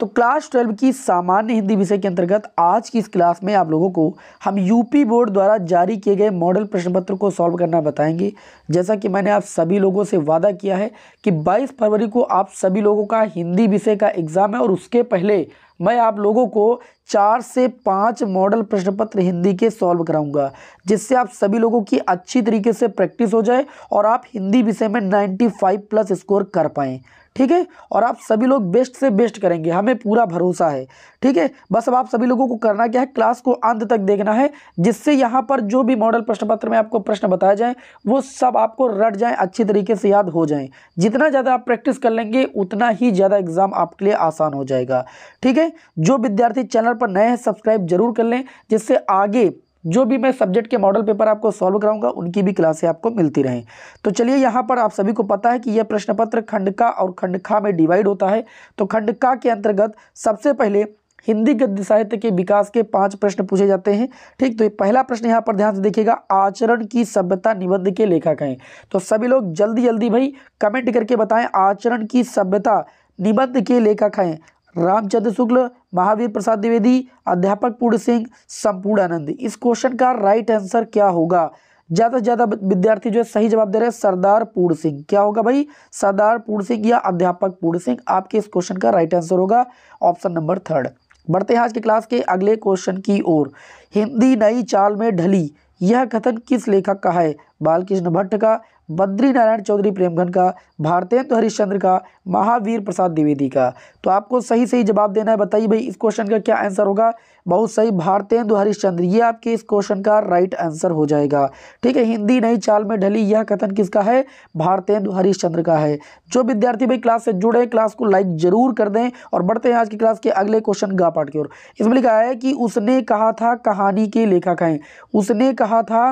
तो class twelve की सामान्य हिंदी विषय के अंतर्गत आज की इस क्लास में आप लोगों को हम यूपी बोर्ड द्वारा जारी किए गए मॉडल प्रश्न पत्र को सॉल्व करना बताएंगे जैसा कि मैंने आप सभी लोगों से वादा किया है कि 22 फरवरी को आप सभी लोगों का हिंदी विषय का एग्ज़ाम है और उसके पहले मैं आप लोगों को चार से पाँच मॉडल प्रश्न पत्र हिंदी के सॉल्व कराऊंगा जिससे आप सभी लोगों की अच्छी तरीके से प्रैक्टिस हो जाए और आप हिंदी विषय में 95 प्लस स्कोर कर पाएँ ठीक है और आप सभी लोग बेस्ट से बेस्ट करेंगे हमें पूरा भरोसा है ठीक है बस अब आप सभी लोगों को करना क्या है क्लास को अंत तक देखना है जिससे यहाँ पर जो भी मॉडल प्रश्न पत्र में आपको प्रश्न बताए जाएँ वो सब आपको रट जाएँ अच्छी तरीके से याद हो जाएँ जितना ज़्यादा आप प्रैक्टिस कर लेंगे उतना ही ज़्यादा एग्ज़ाम आपके लिए आसान हो जाएगा ठीक है जो विद्यार्थी चैनल पर नए हैं सब्सक्राइब जरूर कर लें जिससे आगे जो भी मैं सब्जेक्ट के मॉडल पेपर आपको सॉल्व कराऊंगा उनकी भी क्लासें आपको मिलती रहें तो चलिए यहाँ पर आप सभी को पता है कि यह प्रश्न पत्र खंड का और खंड खा में डिवाइड होता है तो खंड का के अंतर्गत सबसे पहले हिंदी गद्य साहित्य के विकास के पांच प्रश्न पूछे जाते हैं ठीक तो ये पहला प्रश्न यहाँ पर ध्यान से देखिएगा आचरण की सभ्यता निबंध के लेखक हैं तो सभी लोग जल्दी जल्दी भाई कमेंट करके बताएं आचरण की सभ्यता निबंध के लेखक हैं रामचंद्र शुक्ल महावीर प्रसाद द्विवेदी अध्यापक पूर्ण सिंह संपूर्ण आनंद इस क्वेश्चन का राइट आंसर क्या होगा ज़्यादा से ज़्यादा विद्यार्थी जो है सही जवाब दे रहे हैं सरदार पूर्ण सिंह क्या होगा भाई सरदार पूर्ण सिंह या अध्यापक पूर्ण सिंह आपके इस क्वेश्चन का राइट आंसर होगा ऑप्शन नंबर थर्ड बढ़ते हैं आज के क्लास के अगले क्वेश्चन की ओर हिंदी नई चाल में ढली यह कथन किस लेखक का है बालकृष्ण भट्ट का बद्री नारायण चौधरी प्रेमघन का भारतेंद्र हरिश्चंद्र का महावीर प्रसाद द्विवेदी का तो आपको सही सही जवाब देना है बताइए भाई इस क्वेश्चन का क्या आंसर होगा बहुत सही भारतेंदु हरिश्चंद्र ये आपके इस क्वेश्चन का राइट आंसर हो जाएगा ठीक है हिंदी नई चाल में ढली यह कथन किसका है भारतेंदु हरिश्चंद्र का है जो विद्यार्थी भाई क्लास से जुड़े क्लास को लाइक जरूर कर दें और बढ़ते हैं आज की क्लास के अगले क्वेश्चन गा पाठ की ओर इसमें लिखा है कि उसने कहा था कहानी के लेखक हैं उसने कहा था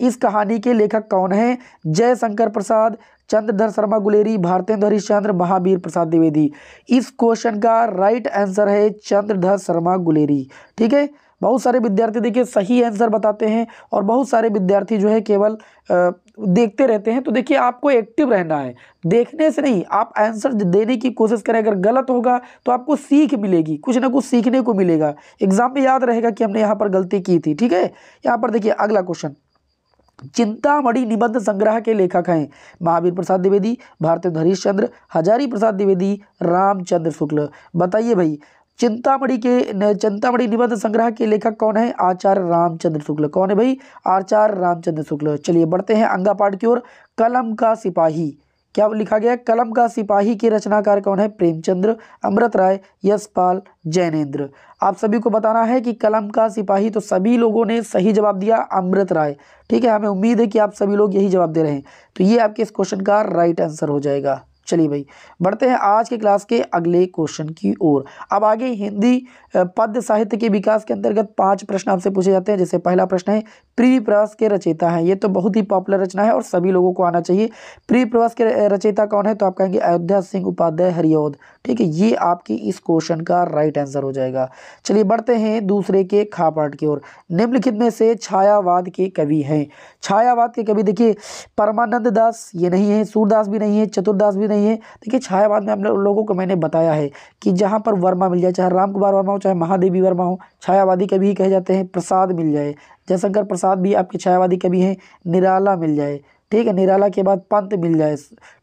इस कहानी के लेखक कौन हैं जयशंकर प्रसाद चंद्रधर शर्मा गुलेरी भारतेंद्र हरिश्चंद्र महावीर प्रसाद द्विवेदी इस क्वेश्चन का राइट आंसर है चंद्रधर शर्मा गुलेरी ठीक है बहुत सारे विद्यार्थी देखिए सही आंसर बताते हैं और बहुत सारे विद्यार्थी जो है केवल देखते रहते हैं तो देखिए आपको एक्टिव रहना है देखने से नहीं आप आंसर देने की कोशिश करें अगर गलत होगा तो आपको सीख मिलेगी कुछ ना कुछ सीखने को मिलेगा एग्जाम में याद रहेगा कि हमने यहाँ पर गलती की थी ठीक है यहाँ पर देखिए अगला क्वेश्चन चिंतामणि निबंध संग्रह के लेखक हैं महावीर प्रसाद द्विवेदी भारतेंद्र हरीशचंद्र हजारी प्रसाद द्विवेदी रामचंद्र शुक्ल बताइए भाई चिंतामणि के चिंतामणि निबंध संग्रह के लेखक कौन है आचार्य रामचंद्र शुक्ल कौन है भाई आचार्य रामचंद्र शुक्ल चलिए बढ़ते हैं अंगा पाठ की ओर कलम का सिपाही क्या लिखा गया कलम का सिपाही के रचनाकार कौन है प्रेमचंद्र अमृत राय यशपाल जैनेन्द्र आप सभी को बताना है कि कलम का सिपाही तो सभी लोगों ने सही जवाब दिया अमृत राय ठीक है हमें उम्मीद है कि आप सभी लोग यही जवाब दे रहे हैं तो ये आपके इस क्वेश्चन का राइट आंसर हो जाएगा चलिए भाई बढ़ते हैं आज के क्लास के अगले क्वेश्चन की ओर अब आगे हिंदी पद्य साहित्य के विकास के अंतर्गत पांच प्रश्न आपसे पूछे जाते हैं जैसे पहला प्रश्न है प्रवास के रचयिता है ये तो बहुत ही पॉपुलर रचना है और सभी लोगों को आना चाहिए प्रवास के रचयिता कौन है तो आप कहेंगे अयोध्या सिंह उपाध्याय हरिओद ठीक है ये आपके इस क्वेश्चन का राइट आंसर हो जाएगा चलिए बढ़ते हैं दूसरे के खापाट की ओर निम्नलिखित में से छायावाद के कवि हैं छायावाद के कवि देखिए परमानंद दास ये नहीं है सूरदास भी नहीं है चतुर्दास भी नहीं है देखिए छायावाद में हम लोगों को मैंने बताया है कि जहाँ पर वर्मा मिल जाए चाहे राम कुमार वर्मा हो चाहे महादेवी वर्मा हो छायावादी कवि कहे जाते हैं प्रसाद मिल जाए जयशंकर प्रसाद भी आपके छायावादी कवि हैं निराला मिल जाए ठीक है निराला के बाद पंत मिल जाए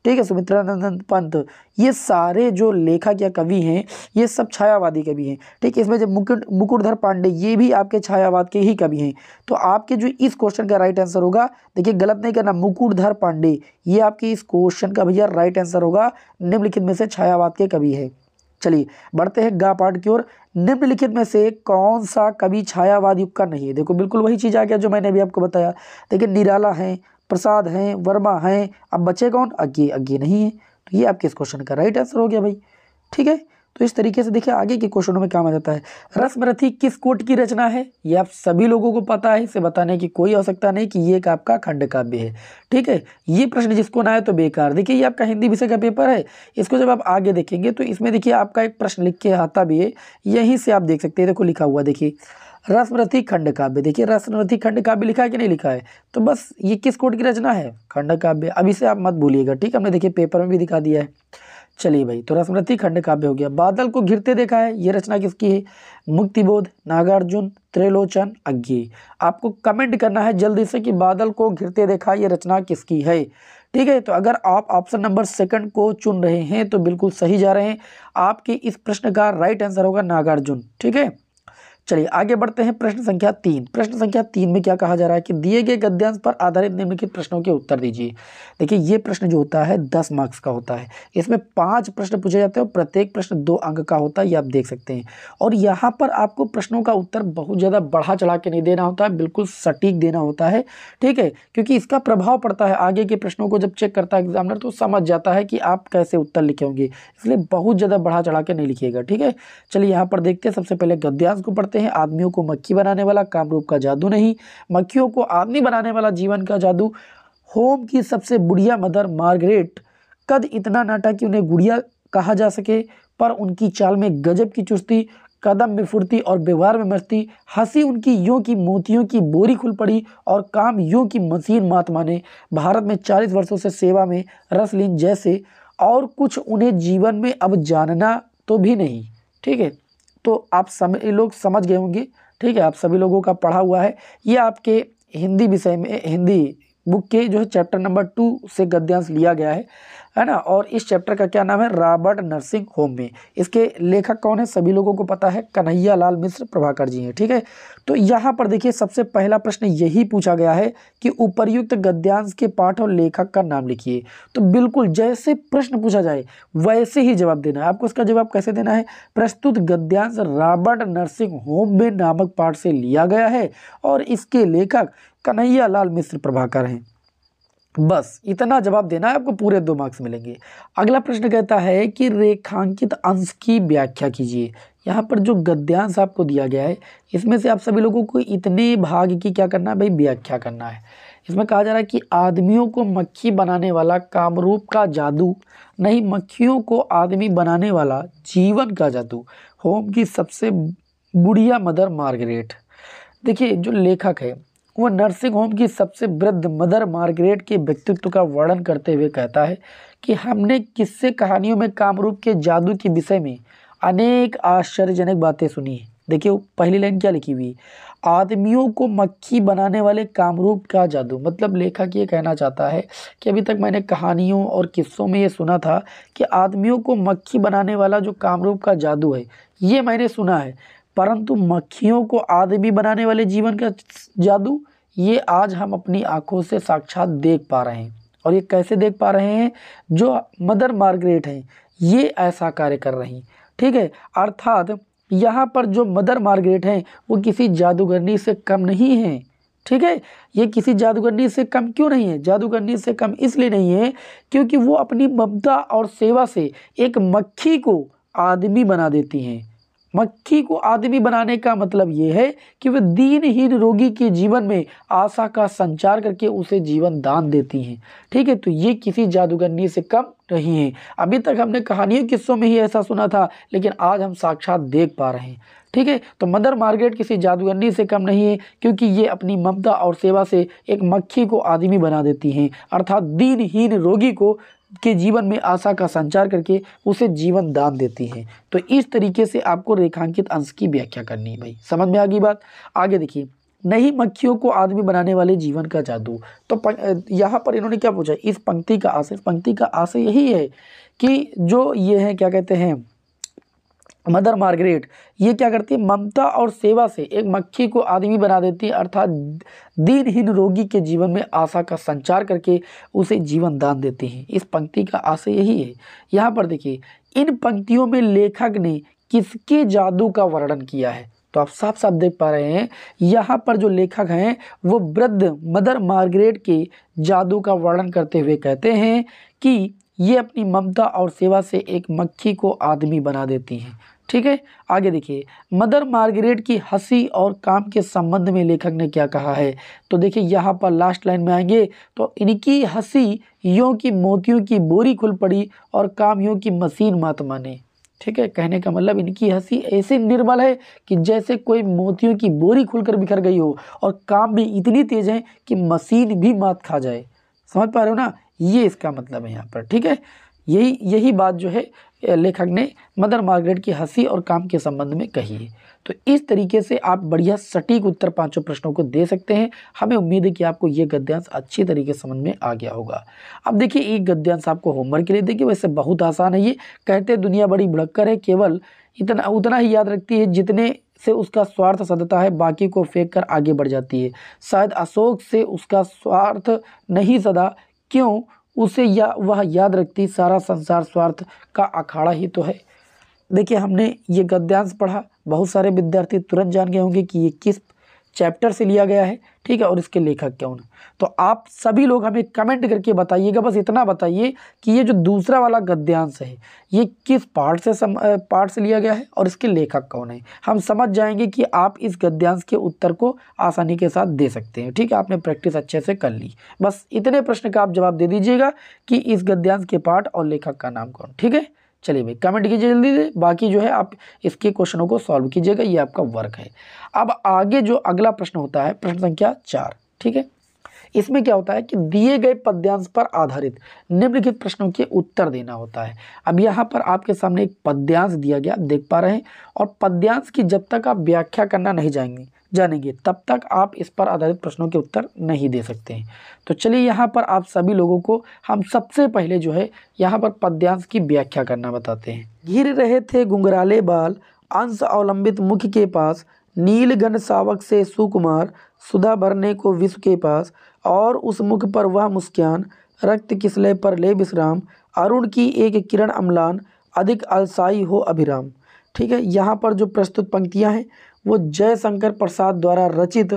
ठीक है सुमित्रानंदन पंत ये सारे जो लेखक या कवि हैं ये सब छायावादी कवि हैं ठीक है इसमें जब मुकुट मुकुटधर पांडे ये भी आपके छायावाद के ही कवि हैं तो आपके जो इस क्वेश्चन का राइट आंसर होगा देखिए गलत नहीं करना मुकुटधर पांडे ये आपके इस क्वेश्चन का भैया राइट आंसर होगा निम्नलिखित में से छायावाद के कवि है चलिए बढ़ते हैं गा पाठ की ओर निम्नलिखित में से कौन सा कवि छायावाद युग का नहीं है देखो बिल्कुल वही चीज़ आ गया जो मैंने अभी आपको बताया देखिए निराला है प्रसाद हैं वर्मा हैं अब बचे कौन अज्ञे अज्ञे नहीं है तो ये आपके इस क्वेश्चन का राइट आंसर हो गया भाई ठीक है तो इस तरीके से देखिए आगे के क्वेश्चनों में काम आ जाता है रस्मरथी किस कोट की रचना है ये आप सभी लोगों को पता है इसे बताने की कोई आवश्यकता नहीं कि ये एक आपका खंड काव्य है ठीक है ये प्रश्न जिसको ना है तो बेकार देखिए ये आपका हिंदी विषय का पेपर है इसको जब आप आगे देखेंगे तो इसमें देखिए आपका एक प्रश्न लिख के आता भी है यहीं से आप देख सकते हैं देखो लिखा हुआ देखिए रसमृति खंड काव्य देखिए रसमृति खंड काव्य लिखा है कि नहीं लिखा है तो बस ये किस कोट की रचना है खंड काव्य अभी से आप मत भूलिएगा ठीक हमने देखिए पेपर में भी दिखा दिया है चलिए भाई तो रसमृति खंड काव्य हो गया बादल को घिरते देखा है ये रचना किसकी है मुक्तिबोध नागार्जुन त्रिलोचन अज्ञे आपको कमेंट करना है जल्दी से कि बादल को घिरते देखा ये रचना किसकी है ठीक है तो अगर आप ऑप्शन नंबर सेकंड को चुन रहे हैं तो बिल्कुल सही जा रहे हैं आपके इस प्रश्न का राइट आंसर होगा नागार्जुन ठीक है चलिए आगे बढ़ते हैं प्रश्न संख्या तीन प्रश्न संख्या तीन में क्या कहा जा रहा है कि दिए गए गद्यांश पर आधारित निम्नलिखित प्रश्नों के उत्तर दीजिए देखिए ये प्रश्न जो होता है दस मार्क्स का होता है इसमें पाँच प्रश्न पूछे जाते हैं और प्रत्येक प्रश्न दो अंक का होता है ये आप देख सकते हैं और यहाँ पर आपको प्रश्नों का उत्तर बहुत ज़्यादा बढ़ा चढ़ा के नहीं देना होता है बिल्कुल सटीक देना होता है ठीक है क्योंकि इसका प्रभाव पड़ता है आगे के प्रश्नों को जब चेक करता है एग्जामिनर तो समझ जाता है कि आप कैसे उत्तर लिखे होंगे इसलिए बहुत ज़्यादा बढ़ा चढ़ा के नहीं लिखिएगा ठीक है चलिए यहाँ पर देखते हैं सबसे पहले गद्यांश को पढ़ते बनाते हैं आदमियों को मक्खी बनाने वाला कामरूप का जादू नहीं मक्खियों को आदमी बनाने वाला जीवन का जादू होम की सबसे बुढ़िया मदर मार्गरेट कद इतना नाटा कि उन्हें गुड़िया कहा जा सके पर उनकी चाल में गजब की चुस्ती कदम में फुर्ती और व्यवहार में मस्ती हंसी उनकी यूँ की मोतियों की बोरी खुल पड़ी और काम यूँ की मसीन मात माने भारत में चालीस वर्षों से सेवा में रसलीन जैसे और कुछ उन्हें जीवन में अब जानना तो भी नहीं ठीक है तो आप सम लोग समझ गए होंगे ठीक है आप सभी लोगों का पढ़ा हुआ है ये आपके हिंदी विषय में हिंदी बुक के जो है चैप्टर नंबर टू से गद्यांश लिया गया है है ना और इस चैप्टर का क्या नाम है रॉबर्ट नर्सिंग होम में इसके लेखक कौन है सभी लोगों को पता है कन्हैया लाल मिश्र प्रभाकर जी हैं ठीक है तो यहाँ पर देखिए सबसे पहला प्रश्न यही पूछा गया है कि उपरयुक्त गद्यांश के पाठ और लेखक का नाम लिखिए तो बिल्कुल जैसे प्रश्न पूछा जाए वैसे ही जवाब देना है आपको इसका जवाब कैसे देना है प्रस्तुत गद्यांश रॉबर्ट नर्सिंग होम में नामक पाठ से लिया गया है और इसके लेखक कन्हैया लाल मिश्र प्रभाकर हैं बस इतना जवाब देना है आपको पूरे दो मार्क्स मिलेंगे अगला प्रश्न कहता है कि रेखांकित अंश की व्याख्या कीजिए यहाँ पर जो गद्यांश आपको दिया गया है इसमें से आप सभी लोगों को इतने भाग की क्या करना है भाई व्याख्या करना है इसमें कहा जा रहा है कि आदमियों को मक्खी बनाने वाला कामरूप का जादू नहीं मक्खियों को आदमी बनाने वाला जीवन का जादू होम की सबसे बुढ़िया मदर मार्गरेट देखिए जो लेखक है वह नर्सिंग होम की सबसे वृद्ध मदर मार्गरेट के व्यक्तित्व का वर्णन करते हुए कहता है कि हमने किस्से कहानियों में कामरूप के जादू के विषय में अनेक आश्चर्यजनक बातें सुनी है देखिए पहली लाइन क्या लिखी हुई आदमियों को मक्खी बनाने वाले कामरूप का जादू मतलब लेखक ये कहना चाहता है कि अभी तक मैंने कहानियों और किस्सों में ये सुना था कि आदमियों को मक्खी बनाने वाला जो कामरूप का जादू है ये मैंने सुना है परंतु मक्खियों को आदमी बनाने वाले जीवन का जादू ये आज हम अपनी आँखों से साक्षात देख पा रहे हैं और ये कैसे देख पा रहे हैं जो मदर मार्गरेट हैं ये ऐसा कार्य कर रही ठीक है अर्थात यहाँ पर जो मदर मार्गरेट हैं वो किसी जादूगरनी से कम नहीं हैं ठीक है ये किसी जादूगरनी से कम क्यों नहीं है जादूगरनी से कम इसलिए नहीं है क्योंकि वो अपनी ममता और सेवा से एक मक्खी को आदमी बना देती हैं मक्खी को आदमी बनाने का मतलब ये है कि वे दीनहीन रोगी के जीवन में आशा का संचार करके उसे जीवन दान देती हैं ठीक है तो ये किसी जादूगरनी से कम नहीं है अभी तक हमने कहानियों किस्सों में ही ऐसा सुना था लेकिन आज हम साक्षात देख पा रहे हैं ठीक है तो मदर मार्गरेट किसी जादूगरनी से कम नहीं है क्योंकि ये अपनी ममता और सेवा से एक मक्खी को आदमी बना देती हैं अर्थात दीनहीन रोगी को के जीवन में आशा का संचार करके उसे जीवन दान देती हैं तो इस तरीके से आपको रेखांकित अंश की व्याख्या करनी है भाई समझ में आ गई बात आगे देखिए नहीं मक्खियों को आदमी बनाने वाले जीवन का जादू तो यहाँ पर इन्होंने क्या पूछा इस पंक्ति का आशय पंक्ति का आशय यही है कि जो ये हैं क्या कहते हैं मदर मार्गरेट ये क्या करती है ममता और सेवा से एक मक्खी को आदमी बना देती है अर्थात दिनहीन रोगी के जीवन में आशा का संचार करके उसे जीवन दान देती हैं इस पंक्ति का आशय यही है यहाँ पर देखिए इन पंक्तियों में लेखक ने किसके जादू का वर्णन किया है तो आप साफ साफ देख पा रहे हैं यहाँ पर जो लेखक हैं वो वृद्ध मदर मार्गरेट के जादू का वर्णन करते हुए कहते हैं कि ये अपनी ममता और सेवा से एक मक्खी को आदमी बना देती हैं ठीक है आगे देखिए मदर मार्गरेट की हंसी और काम के संबंध में लेखक ने क्या कहा है तो देखिए यहाँ पर लास्ट लाइन में आएंगे तो इनकी हंसी यों की मोतियों की बोरी खुल पड़ी और काम यों की मशीन मात माने ठीक है कहने का मतलब इनकी हंसी ऐसी निर्बल है कि जैसे कोई मोतियों की बोरी खुलकर बिखर गई हो और काम भी इतनी तेज है कि मशीन भी मात खा जाए समझ पा रहे हो ना ये इसका मतलब है यहाँ पर ठीक है यही यही बात जो है लेखक ने मदर मार्गरेट की हंसी और काम के संबंध में कही है तो इस तरीके से आप बढ़िया सटीक उत्तर पांचों प्रश्नों को दे सकते हैं हमें उम्मीद है कि आपको ये गद्यांश अच्छी तरीके से समझ में आ गया होगा अब देखिए एक गद्यांश आपको होमवर्क के लिए देखिए वैसे बहुत आसान है ये कहते दुनिया बड़ी भड़क्कर है केवल इतना उतना ही याद रखती है जितने से उसका स्वार्थ सदता है बाकी को फेंक कर आगे बढ़ जाती है शायद अशोक से उसका स्वार्थ नहीं सदा क्यों उसे या वह याद रखती सारा संसार स्वार्थ का अखाड़ा ही तो है देखिए हमने ये गद्यांश पढ़ा बहुत सारे विद्यार्थी तुरंत जान गए होंगे कि ये किस चैप्टर से लिया गया है ठीक है और इसके लेखक कौन है तो आप सभी लोग हमें कमेंट करके बताइएगा बस इतना बताइए कि ये जो दूसरा वाला गद्यांश है ये किस पार्ट से सम पार्ट से लिया गया है और इसके लेखक कौन है हम समझ जाएंगे कि आप इस गद्यांश के उत्तर को आसानी के साथ दे सकते हैं ठीक है आपने प्रैक्टिस अच्छे से कर ली बस इतने प्रश्न का आप जवाब दे दीजिएगा कि इस गद्यांश के पार्ट और लेखक का नाम कौन ठीक है चलिए भाई कमेंट कीजिए जल्दी से बाकी जो है आप इसके क्वेश्चनों को सॉल्व कीजिएगा ये आपका वर्क है अब आगे जो अगला प्रश्न होता है प्रश्न संख्या चार ठीक है इसमें क्या होता है कि दिए गए पद्यांश पर आधारित निम्नलिखित प्रश्नों के उत्तर देना होता है अब यहाँ पर आपके सामने एक पद्यांश दिया गया आप देख पा रहे हैं और पद्यांश की जब तक आप व्याख्या करना नहीं जाएंगे जानेंगे तब तक आप इस पर आधारित प्रश्नों के उत्तर नहीं दे सकते हैं तो चलिए यहाँ पर आप सभी लोगों को हम सबसे पहले जो है यहाँ पर पद्यांश की व्याख्या करना बताते हैं घिर रहे थे घुंघराले बाल अंश अवलंबित मुख के पास घन सावक से सुकुमार सुधा भरने को विश्व के पास और उस मुख पर वह मुस्कान रक्त किसले पर ले विश्राम अरुण की एक किरण अम्लान अधिक अलसाई हो अभिराम ठीक है यहाँ पर जो प्रस्तुत पंक्तियाँ हैं वो जयशंकर प्रसाद द्वारा रचित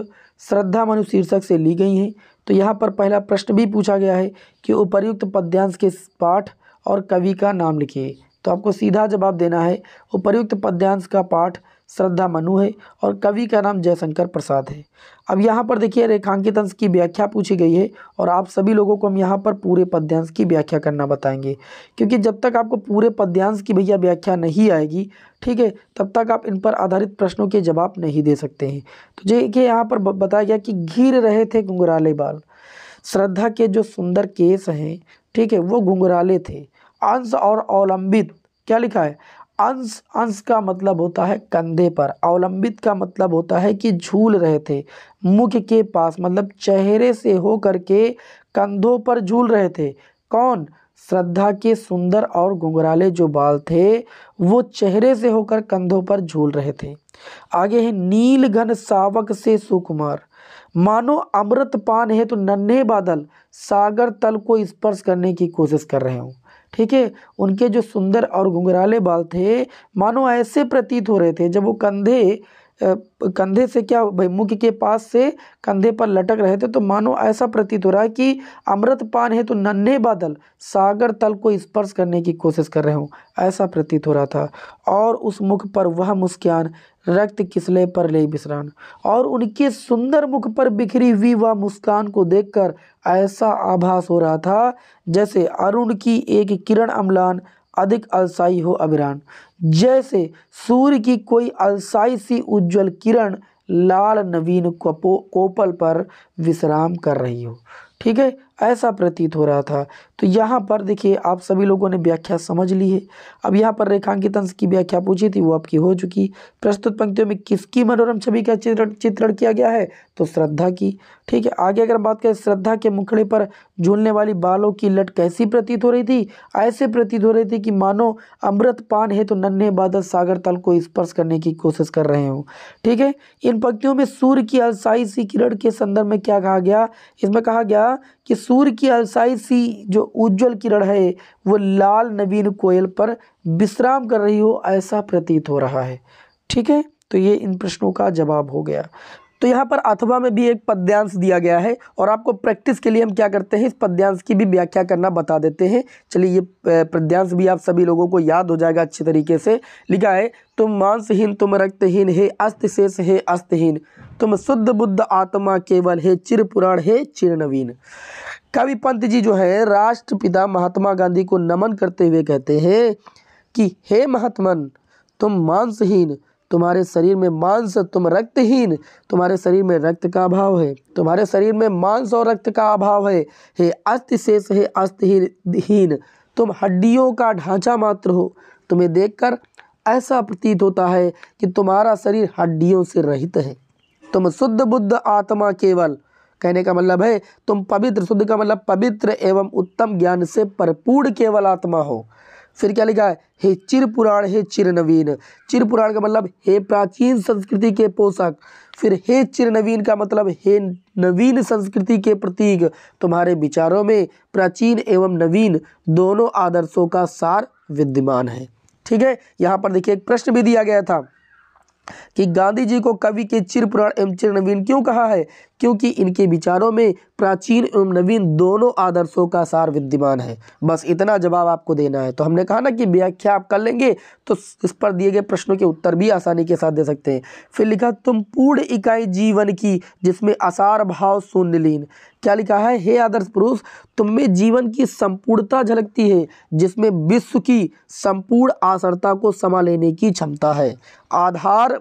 श्रद्धा मनु शीर्षक से ली गई हैं तो यहाँ पर पहला प्रश्न भी पूछा गया है कि उपर्युक्त पद्यांश के पाठ और कवि का नाम लिखिए तो आपको सीधा जवाब देना है उपर्युक्त पद्यांश का पाठ श्रद्धा मनु है और कवि का नाम जयशंकर प्रसाद है अब यहाँ पर देखिए रेखांकित अंश की व्याख्या पूछी गई है और आप सभी लोगों को हम यहाँ पर पूरे पद्यांश की व्याख्या करना बताएंगे क्योंकि जब तक आपको पूरे पद्यांश की भैया व्याख्या नहीं आएगी ठीक है तब तक आप इन पर आधारित प्रश्नों के जवाब नहीं दे सकते हैं तो देखिए यहाँ पर बताया गया कि घिर रहे थे घुंघराले बाल श्रद्धा के जो सुंदर केस हैं ठीक है वो घुंघराले थे अंश और अवलंबित क्या लिखा है अंश अंश का मतलब होता है कंधे पर अवलंबित का मतलब होता है कि झूल रहे थे मुख के पास मतलब चेहरे से होकर के कंधों पर झूल रहे थे कौन श्रद्धा के सुंदर और घुंघराले जो बाल थे वो चेहरे से होकर कंधों पर झूल रहे थे आगे है घन सावक से सुकुमार मानो अमृत पान है तो नन्हे बादल सागर तल को स्पर्श करने की कोशिश कर रहे हों ठीक है उनके जो सुंदर और घुंघराले बाल थे मानो ऐसे प्रतीत हो रहे थे जब वो कंधे कंधे से क्या भाई मुख के पास से कंधे पर लटक रहे थे तो मानो ऐसा प्रतीत हो रहा है कि अमृत पान है तो नन्हे बादल सागर तल को स्पर्श करने की कोशिश कर रहे हों ऐसा प्रतीत हो रहा था और उस मुख पर वह मुस्कान रक्त किसले पर ले बिसरान और उनके सुंदर मुख पर बिखरी हुई वह मुस्कान को देखकर ऐसा आभास हो रहा था जैसे अरुण की एक किरण अम्लान अधिक अलसाई हो अभिरान जैसे सूर्य की कोई अलसाई सी उज्जवल किरण लाल नवीन कपो कोपल पर विश्राम कर रही हो ठीक है ऐसा प्रतीत हो रहा था तो यहाँ पर देखिए आप सभी लोगों ने व्याख्या समझ ली है अब यहाँ पर रेखांकित अंश की व्याख्या पूछी थी वो आपकी हो चुकी प्रस्तुत पंक्तियों में किसकी मनोरम छवि का चित्रण चित्रण किया गया है तो श्रद्धा की ठीक है आगे अगर बात करें श्रद्धा के मुखड़े पर झूलने वाली बालों की लट कैसी प्रतीत हो रही थी ऐसे प्रतीत हो रही थी कि मानो अमृत पान है तो नन्हे बादल सागर तल को स्पर्श करने की कोशिश कर रहे हो ठीक है इन पंक्तियों में सूर्य की अलसाई सी किरण के संदर्भ में क्या कहा गया इसमें कहा गया कि सूर्य की अलसाई सी जो उज्ज्वल किरण है वो लाल नवीन कोयल पर विश्राम कर रही हो ऐसा प्रतीत हो रहा है ठीक है तो ये इन प्रश्नों का जवाब हो गया तो यहाँ पर अथवा में भी एक पद्यांश दिया गया है और आपको प्रैक्टिस के लिए हम क्या करते हैं इस पद्यांश की भी व्याख्या करना बता देते हैं चलिए ये पद्यांश भी आप सभी लोगों को याद हो जाएगा अच्छे तरीके से लिखा है तुम मांसहीन तुम रक्तहीन हे अस्त शेष हे अस्तहीन तुम शुद्ध बुद्ध आत्मा केवल हे चिर पुराण हे चिर नवीन कवि पंत जी जो है राष्ट्रपिता महात्मा गांधी को नमन करते हुए कहते हैं कि हे महात्मन तुम मांसहीन तुम्हारे शरीर में मांस तुम रक्तहीन तुम्हारे शरीर में रक्त का अभाव है तुम्हारे शरीर में मांस और रक्त का अभाव है हे शेष हे अस्थहीन तुम हड्डियों का ढांचा मात्र हो तुम्हें देखकर ऐसा प्रतीत होता है कि तुम्हारा शरीर हड्डियों से रहित है तुम शुद्ध बुद्ध आत्मा केवल कहने का मतलब है तुम पवित्र शुद्ध का मतलब पवित्र एवं उत्तम ज्ञान से परिपूर्ण केवल आत्मा हो फिर क्या लिखा है हे चिर पुराण हे चिर नवीन चिर पुराण का मतलब हे प्राचीन संस्कृति के पोषक फिर हे चिर नवीन का मतलब हे नवीन संस्कृति के प्रतीक तुम्हारे विचारों में प्राचीन एवं नवीन दोनों आदर्शों का सार विद्यमान है ठीक है यहाँ पर देखिए एक प्रश्न भी दिया गया था कि गांधी जी को कवि के चिर पुराण एवं चिर नवीन क्यों कहा है क्योंकि इनके विचारों में प्राचीन एवं नवीन दोनों आदर्शों का सार विद्यमान है बस इतना जवाब आपको देना है तो हमने कहा ना कि व्याख्या आप कर लेंगे तो इस पर दिए गए प्रश्नों के उत्तर भी आसानी के साथ दे सकते हैं फिर लिखा तुम पूर्ण इकाई जीवन की जिसमें आसार भाव शून्य लीन क्या लिखा है हे आदर्श पुरुष तुम्हें जीवन की संपूर्णता झलकती है जिसमें विश्व की संपूर्ण आसरता को समा लेने की क्षमता है आधार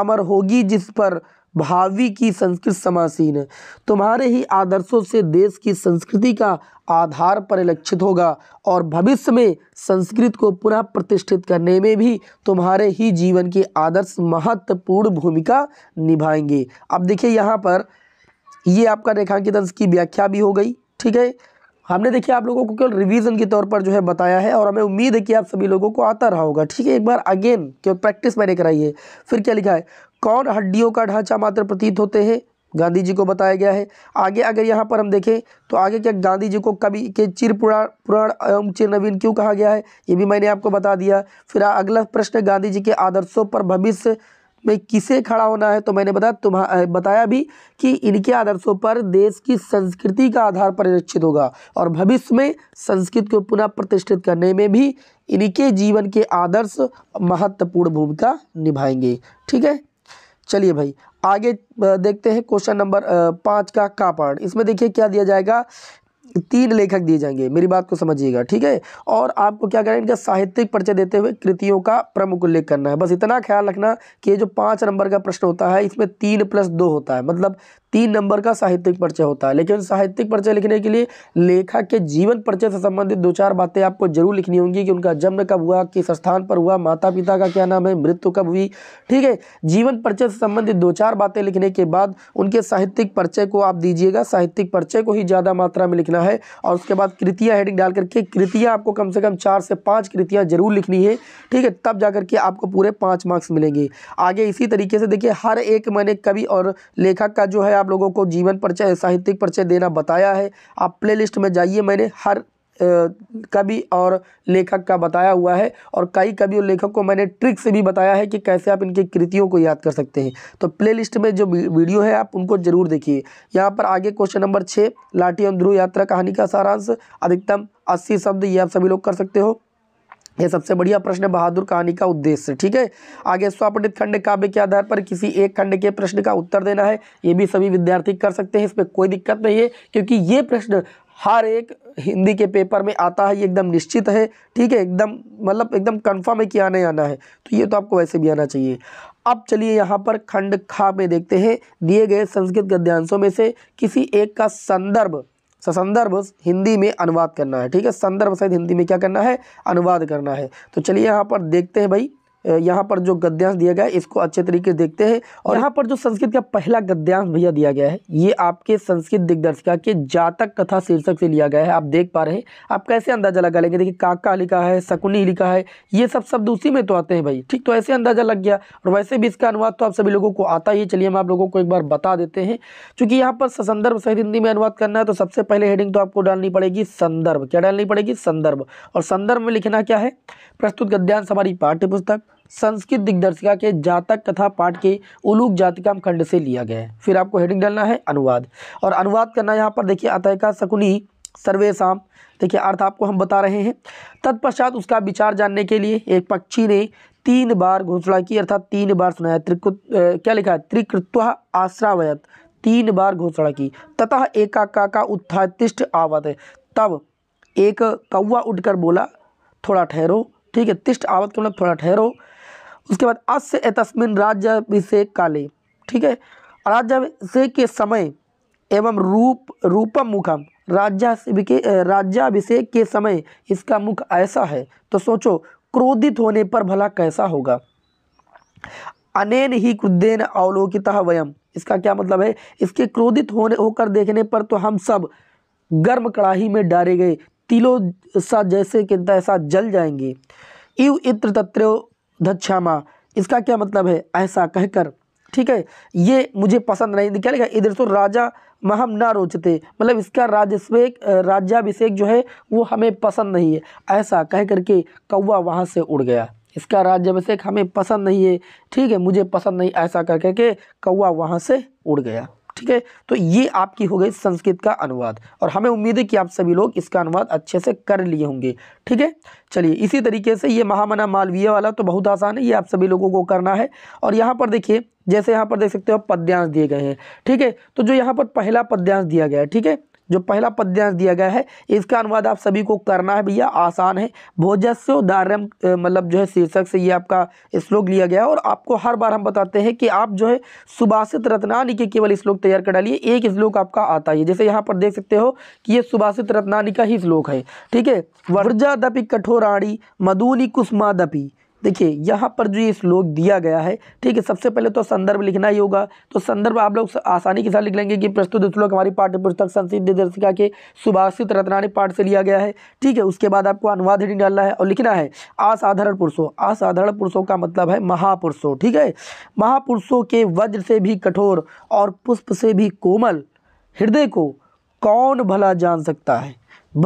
अमर होगी जिस पर भावी की संस्कृत समासीन है तुम्हारे ही आदर्शों से देश की संस्कृति का आधार परिलक्षित होगा और भविष्य में संस्कृत को पुनः प्रतिष्ठित करने में भी तुम्हारे ही जीवन के आदर्श महत्वपूर्ण भूमिका निभाएंगे अब देखिए यहाँ पर ये आपका रेखांकित अंश की व्याख्या भी हो गई ठीक है हमने देखिए आप लोगों को केवल रिवीजन के तौर पर जो है बताया है और हमें उम्मीद है कि आप सभी लोगों को आता रहा होगा ठीक है एक बार अगेन केवल प्रैक्टिस मैंने कराई है फिर क्या लिखा है कौन हड्डियों का ढांचा मात्र प्रतीत होते हैं गांधी जी को बताया गया है आगे अगर यहाँ पर हम देखें तो आगे क्या गांधी जी को कभी के चिर पुराण पुराण एवं चिर नवीन क्यों कहा गया है ये भी मैंने आपको बता दिया फिर अगला प्रश्न गांधी जी के आदर्शों पर भविष्य में किसे खड़ा होना है तो मैंने बताया तुम्हा बताया भी कि इनके आदर्शों पर देश की संस्कृति का आधार परिरक्षित होगा और भविष्य में संस्कृत को पुनः प्रतिष्ठित करने में भी इनके जीवन के आदर्श महत्वपूर्ण भूमिका निभाएंगे ठीक है चलिए भाई आगे देखते हैं क्वेश्चन नंबर पाँच का कापड़ इसमें देखिए क्या दिया जाएगा तीन लेखक दिए जाएंगे मेरी बात को समझिएगा ठीक है और आपको क्या करना है इनका साहित्यिक परिचय देते हुए कृतियों का प्रमुख उल्लेख करना है बस इतना ख्याल रखना कि ये जो पाँच नंबर का प्रश्न होता है इसमें तीन प्लस दो होता है मतलब तीन नंबर का साहित्यिक परिचय होता है लेकिन साहित्यिक परिचय लिखने के लिए लेखक के जीवन परिचय से संबंधित दो चार बातें आपको जरूर लिखनी होंगी कि उनका जन्म कब हुआ किस स्थान पर हुआ माता पिता का क्या नाम है मृत्यु कब हुई ठीक है जीवन परिचय से संबंधित दो चार बातें लिखने के बाद उनके साहित्यिक परिचय को आप दीजिएगा साहित्यिक परिचय को ही ज़्यादा मात्रा में लिखना है और उसके बाद कृतियाँ हेडिंग डाल करके कृतियाँ आपको कम से कम चार से पाँच कृतियाँ जरूर लिखनी है ठीक है तब जा करके आपको पूरे पाँच मार्क्स मिलेंगे आगे इसी तरीके से देखिए हर एक मैंने कवि और लेखक का जो है आप लोगों को जीवन परिचय साहित्यिक परिचय देना बताया है आप प्ले में जाइए मैंने हर कवि और लेखक का बताया हुआ है और कई कवि और लेखक को मैंने ट्रिक से भी बताया है कि कैसे आप इनकी कृतियों को याद कर सकते हैं तो प्लेलिस्ट में जो वीडियो है आप उनको जरूर देखिए यहाँ पर आगे क्वेश्चन नंबर छः लाठी और ध्रुव यात्रा कहानी का सारांश अधिकतम अस्सी शब्द ये आप सभी लोग कर सकते हो यह सबसे बढ़िया प्रश्न बहादुर कहानी का उद्देश्य ठीक है आगे स्वापटित खंड काव्य के आधार पर किसी एक खंड के प्रश्न का उत्तर देना है ये भी सभी विद्यार्थी कर सकते हैं इसमें कोई दिक्कत नहीं है क्योंकि ये प्रश्न हर एक हिंदी के पेपर में आता है ये एकदम निश्चित है ठीक है एकदम मतलब एकदम कन्फर्म है कि आने आना है तो ये तो आपको वैसे भी आना चाहिए अब चलिए यहाँ पर खंड खा में देखते हैं दिए गए संस्कृत गद्यांशों में से किसी एक का संदर्भ संदर्भ हिंदी में अनुवाद करना है ठीक है संदर्भ सहित हिंदी में क्या करना है अनुवाद करना है तो चलिए यहाँ पर देखते हैं भाई यहाँ पर जो गद्यांश दिया गया है इसको अच्छे तरीके से देखते हैं और यहाँ पर जो संस्कृत का पहला गद्यांश भैया दिया गया है ये आपके संस्कृत दिग्दर्शिका के जातक कथा शीर्षक से लिया गया है आप देख पा रहे हैं आप कैसे अंदाजा लगा लेंगे देखिए काका लिखा है शकुनी लिखा है ये सब शब्द उसी में तो आते हैं भाई ठीक तो ऐसे अंदाजा लग गया और वैसे भी इसका अनुवाद तो आप सभी लोगों को आता ही चलिए हम आप लोगों को एक बार बता देते हैं चूंकि यहाँ पर संदर्भ सहित हिंदी में अनुवाद करना है तो सबसे पहले हेडिंग तो आपको डालनी पड़ेगी संदर्भ क्या डालनी पड़ेगी संदर्भ और संदर्भ में लिखना क्या है प्रस्तुत गद्यांश हमारी पाठ्य पुस्तक संस्कृत दिग्दर्शिका के जातक कथा पाठ के उलूक जातिकाम खंड से लिया गया है फिर आपको हेडिंग डालना है अनुवाद और अनुवाद करना यहाँ पर देखिए अतः शकुनी सर्वेशा देखिए अर्थ आपको हम बता रहे हैं तत्पश्चात उसका विचार जानने के लिए एक पक्षी ने तीन बार घोषणा की अर्थात तीन बार सुनाया त्रिकुत क्या लिखा है त्रिकृत्व आश्रावयत तीन बार घोषणा की तथा एकाका का उत्थातिष्ठ आवत तब एक कौवा उठकर बोला थोड़ा ठहरो ठीक है तिष्ट आवत के मतलब थोड़ा ठहरो उसके बाद अस तस्मिन राज्यभिषेक काले ठीक है राज्याभिषेक के समय एवं रूप रूपम मुखम राज्याभिषेक राज्याभिषेक के समय इसका मुख ऐसा है तो सोचो क्रोधित होने पर भला कैसा होगा अनेन ही क्रुद्धेन अवलोकित वयम इसका क्या मतलब है इसके क्रोधित होने होकर देखने पर तो हम सब गर्म कड़ाही में डाले गए तिलो सा जैसे कि तैसा जल जाएंगे इव इत्र तत्र धक्षामा इसका क्या मतलब है ऐसा कहकर ठीक है ये मुझे पसंद नहीं क्या लिखा इधर तो राजा महम ना रोचते मतलब इसका राजस्वेक राज्याभिषेक जो है वो हमें पसंद नहीं है ऐसा कह करके कौवा वहाँ से उड़ गया इसका राज्याभिषेक हमें पसंद नहीं है ठीक है मुझे पसंद नहीं ऐसा कर करके कौवा वहाँ से उड़ गया ठीक है तो ये आपकी हो गई संस्कृत का अनुवाद और हमें उम्मीद है कि आप सभी लोग इसका अनुवाद अच्छे से कर लिए होंगे ठीक है चलिए इसी तरीके से ये महामना मालवीय वाला तो बहुत आसान है ये आप सभी लोगों को करना है और यहाँ पर देखिए जैसे यहाँ पर देख सकते हो पद्यांश दिए गए हैं ठीक है तो जो यहाँ पर पहला पद्यांश दिया गया है ठीक है जो पहला पद्यांश दिया गया है इसका अनुवाद आप सभी को करना है भैया आसान है भोजस्यो दार्यम मतलब जो है शीर्षक से ये आपका श्लोक लिया गया है और आपको हर बार हम बताते हैं कि आप जो है सुभाषित रत्नानी के केवल श्लोक तैयार कर डालिए एक श्लोक आपका आता है जैसे यहाँ पर देख सकते हो कि ये सुभाषित रत्नानी का ही श्लोक है ठीक है वर्जा दपी कठोराणी मधुनी दपी देखिए यहाँ पर जो ये श्लोक दिया गया है ठीक है सबसे पहले तो संदर्भ लिखना ही होगा तो संदर्भ आप लोग आसानी के साथ लिख लेंगे कि प्रस्तुत श्लोक हमारी पाठ्य पुस्तक संसिद्ध दर्शिका के सुभाषित रत्नानी पाठ से लिया गया है ठीक है उसके बाद आपको अनुवाद ही डालना है और लिखना है असाधारण पुरुषों असाधारण पुरुषों का मतलब है महापुरुषों ठीक है महापुरुषों के वज्र से भी कठोर और पुष्प से भी कोमल हृदय को कौन भला जान सकता है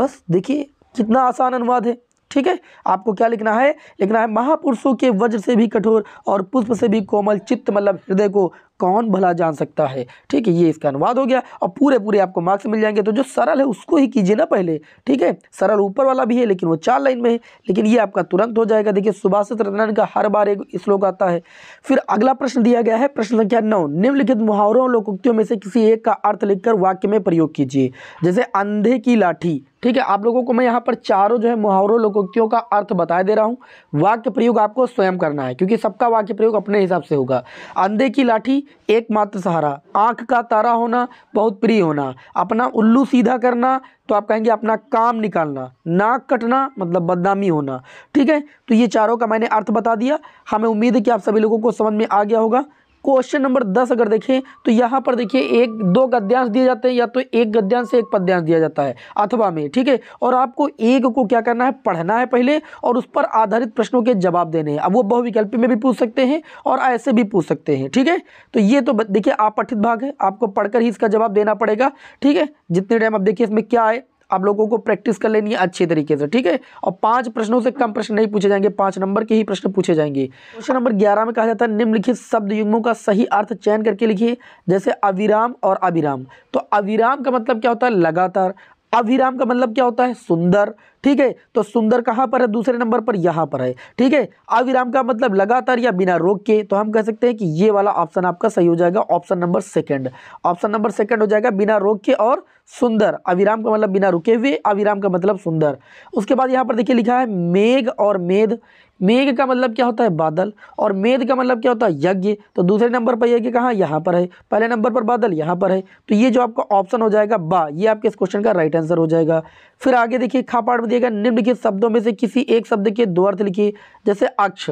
बस देखिए कितना आसान अनुवाद है ठीक है आपको क्या लिखना है लिखना है महापुरुषों के वज्र से भी कठोर और पुष्प से भी कोमल चित्त मतलब हृदय को कौन भला जान सकता है ठीक है ये इसका अनुवाद हो गया और पूरे पूरे आपको मार्क्स मिल जाएंगे तो जो सरल है उसको ही कीजिए ना पहले ठीक है सरल ऊपर वाला भी है लेकिन वो चार लाइन में है लेकिन ये आपका तुरंत हो जाएगा देखिए सुभाष रतनारायण का हर बार एक श्लोक आता है फिर अगला प्रश्न दिया गया है प्रश्न संख्या नौ निम्नलिखित मुहावरों और लोकोक्तियों में से किसी एक का अर्थ लिखकर वाक्य में प्रयोग कीजिए जैसे अंधे की लाठी ठीक है आप लोगों को मैं यहाँ पर चारों जो है मुहावरों लोकोक्तियों का अर्थ बताए दे रहा हूँ वाक्य प्रयोग आपको स्वयं करना है क्योंकि सबका वाक्य प्रयोग अपने हिसाब से होगा अंधे की लाठी एकमात्र सहारा आंख का तारा होना बहुत प्रिय होना अपना उल्लू सीधा करना तो आप कहेंगे अपना काम निकालना नाक कटना मतलब बदनामी होना ठीक है तो ये चारों का मैंने अर्थ बता दिया हमें उम्मीद है कि आप सभी लोगों को समझ में आ गया होगा क्वेश्चन नंबर दस अगर देखें तो यहाँ पर देखिए एक दो गद्यांश दिए जाते हैं या तो एक गद्यांश से एक पद्यांश दिया जाता है अथवा में ठीक है और आपको एक को क्या करना है पढ़ना है पहले और उस पर आधारित प्रश्नों के जवाब देने हैं अब वो बहुविकल्पी में भी पूछ सकते हैं और ऐसे भी पूछ सकते हैं ठीक है तो ये तो देखिए आप भाग है आपको पढ़कर ही इसका जवाब देना पड़ेगा ठीक है जितने टाइम आप देखिए इसमें क्या है आप लोगों को प्रैक्टिस कर लेनी है अच्छे तरीके से ठीक है और पांच प्रश्नों से कम प्रश्न नहीं पूछे जाएंगे पांच नंबर के ही प्रश्न पूछे जाएंगे क्वेश्चन नंबर ग्यारह में कहा जाता है निम्नलिखित शब्द युग्मों का सही अर्थ चयन करके लिखिए जैसे अविराम और अविराम तो अविराम का मतलब क्या होता है लगातार अविराम का मतलब क्या होता है सुंदर ठीक है तो सुंदर कहां पर है दूसरे नंबर पर यहां पर है ठीक है अविराम का मतलब लगातार या बिना रोक के तो हम कह सकते हैं कि ये वाला ऑप्शन आपका सही हो जाएगा option number second option number second हो जाएगा बिना रोक के और सुंदर अविराम का मतलब बिना रुके हुए अविराम का मतलब सुंदर उसके बाद यहाँ पर देखिए लिखा है मेघ और मेद मेघ का मतलब क्या होता है बादल और मेद का मतलब क्या होता है यज्ञ तो दूसरे नंबर पर यज्ञ कहाँ यहाँ पर है पहले नंबर पर बादल यहाँ पर है तो ये जो आपका ऑप्शन हो जाएगा बा ये आपके इस क्वेश्चन का राइट आंसर हो जाएगा फिर आगे देखिए खापाड़ दिएगा निम्नलिखित शब्दों में से किसी एक शब्द के दो अर्थ लिखिए जैसे अक्ष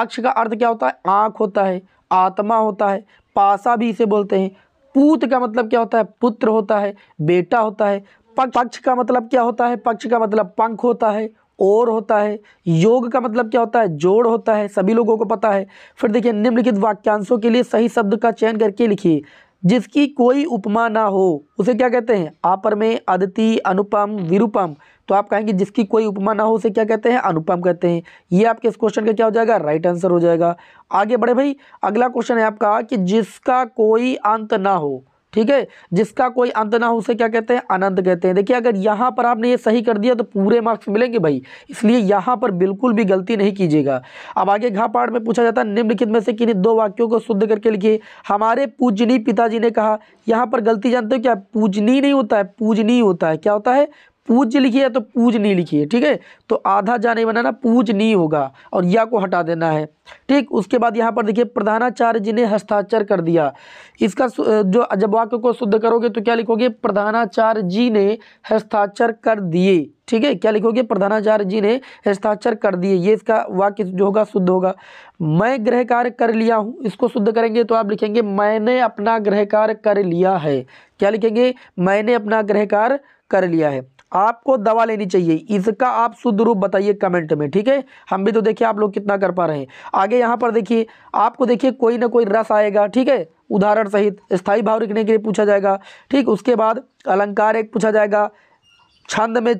अक्ष का अर्थ क्या होता है आँख होता है आत्मा होता है पासा भी इसे बोलते हैं पूत का मतलब क्या होता है पुत्र होता है बेटा होता है पक्ष का मतलब क्या होता है पक्ष का मतलब पंख होता है और होता है योग का मतलब क्या होता है जोड़ होता है सभी लोगों को पता है फिर देखिए निम्नलिखित वाक्यांशों के लिए सही शब्द का चयन करके लिखिए जिसकी कोई उपमा ना हो उसे क्या कहते हैं आपर में अदिति अनुपम विरूपम तो आप कहेंगे जिसकी कोई उपमा ना हो उसे क्या कहते हैं अनुपम कहते हैं ये आपके इस क्वेश्चन का क्या हो जाएगा राइट आंसर हो जाएगा आगे बढ़े भाई अगला क्वेश्चन है आपका कि जिसका कोई अंत ना हो ठीक है जिसका कोई अंत ना हो उसे क्या कहते हैं अनंत कहते हैं देखिए अगर यहाँ पर आपने ये सही कर दिया तो पूरे मार्क्स मिलेंगे भाई इसलिए यहाँ पर बिल्कुल भी गलती नहीं कीजिएगा अब आगे घा पाठ में पूछा जाता है निम्नलिखित में से किन्हीं दो वाक्यों को शुद्ध करके लिखिए हमारे पूजनी पिताजी ने कहा यहाँ पर गलती जानते हो क्या पूजनी नहीं होता है पूजनीय होता है क्या होता है पूज्य लिखिए तो पूज लिखी लिखिए ठीक है तो आधा जाने नहीं बनाना नहीं होगा और या को हटा देना है ठीक उसके बाद यहाँ पर देखिए प्रधानाचार्य जी ने हस्ताक्षर कर दिया इसका जो जब वाक्य को शुद्ध करोगे तो क्या लिखोगे प्रधानाचार्य जी ने हस्ताक्षर कर दिए ठीक है क्या लिखोगे प्रधानाचार्य जी ने हस्ताक्षर कर दिए ये इसका वाक्य जो होगा शुद्ध होगा मैं गृह कार्य कर लिया हूँ इसको शुद्ध करेंगे तो आप लिखेंगे मैंने अपना गृह कार्य कर लिया है क्या लिखेंगे मैंने अपना गृह कार्य कर लिया है आपको दवा लेनी चाहिए इसका आप शुद्ध रूप बताइए कमेंट में ठीक है हम भी तो देखिए आप लोग कितना कर पा रहे हैं आगे यहाँ पर देखिए आपको देखिए कोई ना कोई रस आएगा ठीक है उदाहरण सहित स्थायी भाव लिखने के लिए पूछा जाएगा ठीक उसके बाद अलंकार एक पूछा जाएगा छंद में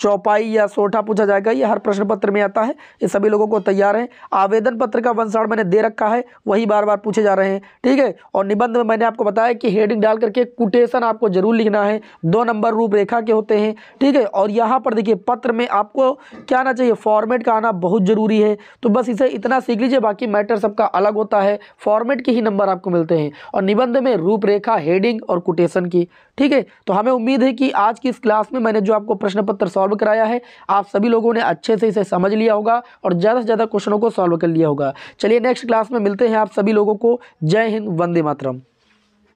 चौपाई या सोठा पूछा जाएगा ये हर प्रश्न पत्र में आता है ये सभी लोगों को तैयार है आवेदन पत्र का वंशाण मैंने दे रखा है वही बार बार पूछे जा रहे हैं ठीक है और निबंध में मैंने आपको बताया कि हेडिंग डाल करके कुटेशन आपको जरूर लिखना है दो नंबर रूपरेखा के होते हैं ठीक है और यहाँ पर देखिए पत्र में आपको क्या आना चाहिए फॉर्मेट का आना बहुत ज़रूरी है तो बस इसे इतना सीख लीजिए बाकी मैटर सबका अलग होता है फॉर्मेट के ही नंबर आपको मिलते हैं और निबंध में रूपरेखा हेडिंग और कोटेशन की ठीक है तो हमें उम्मीद है कि आज की इस क्लास में मैंने जो आपको प्रश्न पत्र सॉल्व कराया है आप सभी लोगों ने अच्छे से इसे समझ लिया होगा और ज़्यादा से ज़्यादा क्वेश्चनों को सॉल्व कर लिया होगा चलिए नेक्स्ट क्लास में मिलते हैं आप सभी लोगों को जय हिंद वंदे मातरम